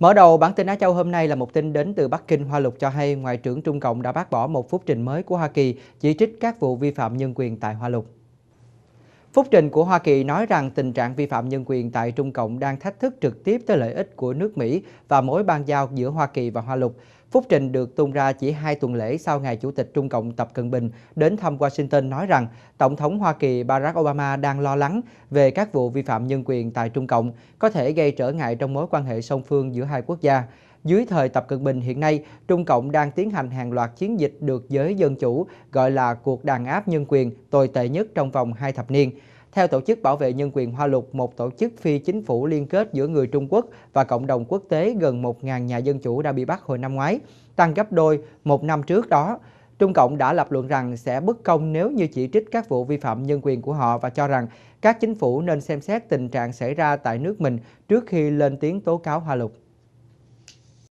Mở đầu bản tin Á Châu hôm nay là một tin đến từ Bắc Kinh Hoa Lục cho hay Ngoại trưởng Trung Cộng đã bác bỏ một phút trình mới của Hoa Kỳ chỉ trích các vụ vi phạm nhân quyền tại Hoa Lục. Phúc trình của Hoa Kỳ nói rằng tình trạng vi phạm nhân quyền tại Trung Cộng đang thách thức trực tiếp tới lợi ích của nước Mỹ và mối ban giao giữa Hoa Kỳ và Hoa Lục. Phúc trình được tung ra chỉ hai tuần lễ sau ngày Chủ tịch Trung Cộng Tập Cận Bình đến thăm Washington nói rằng Tổng thống Hoa Kỳ Barack Obama đang lo lắng về các vụ vi phạm nhân quyền tại Trung Cộng có thể gây trở ngại trong mối quan hệ song phương giữa hai quốc gia. Dưới thời Tập Cận Bình hiện nay, Trung Cộng đang tiến hành hàng loạt chiến dịch được giới dân chủ gọi là cuộc đàn áp nhân quyền tồi tệ nhất trong vòng hai thập niên. Theo Tổ chức Bảo vệ Nhân quyền Hoa Lục, một tổ chức phi chính phủ liên kết giữa người Trung Quốc và cộng đồng quốc tế, gần 1.000 nhà dân chủ đã bị bắt hồi năm ngoái, tăng gấp đôi một năm trước đó. Trung Cộng đã lập luận rằng sẽ bất công nếu như chỉ trích các vụ vi phạm nhân quyền của họ và cho rằng các chính phủ nên xem xét tình trạng xảy ra tại nước mình trước khi lên tiếng tố cáo Hoa Lục.